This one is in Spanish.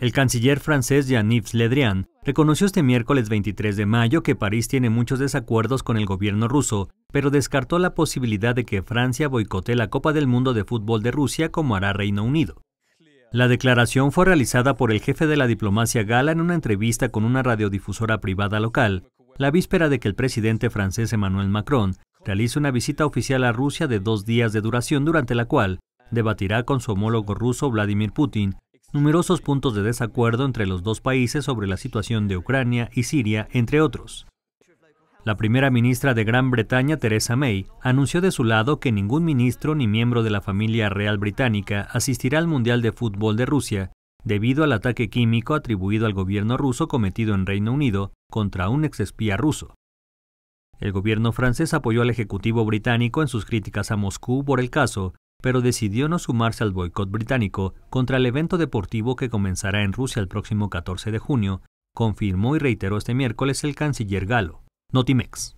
El canciller francés Jean-Yves Le Drian reconoció este miércoles 23 de mayo que París tiene muchos desacuerdos con el gobierno ruso, pero descartó la posibilidad de que Francia boicote la Copa del Mundo de Fútbol de Rusia como hará Reino Unido. La declaración fue realizada por el jefe de la diplomacia gala en una entrevista con una radiodifusora privada local, la víspera de que el presidente francés Emmanuel Macron realice una visita oficial a Rusia de dos días de duración durante la cual debatirá con su homólogo ruso Vladimir Putin numerosos puntos de desacuerdo entre los dos países sobre la situación de Ucrania y Siria, entre otros. La primera ministra de Gran Bretaña, Theresa May, anunció de su lado que ningún ministro ni miembro de la familia real británica asistirá al Mundial de Fútbol de Rusia debido al ataque químico atribuido al gobierno ruso cometido en Reino Unido contra un exespía ruso. El gobierno francés apoyó al Ejecutivo británico en sus críticas a Moscú por el caso pero decidió no sumarse al boicot británico contra el evento deportivo que comenzará en Rusia el próximo 14 de junio, confirmó y reiteró este miércoles el canciller galo. Notimex.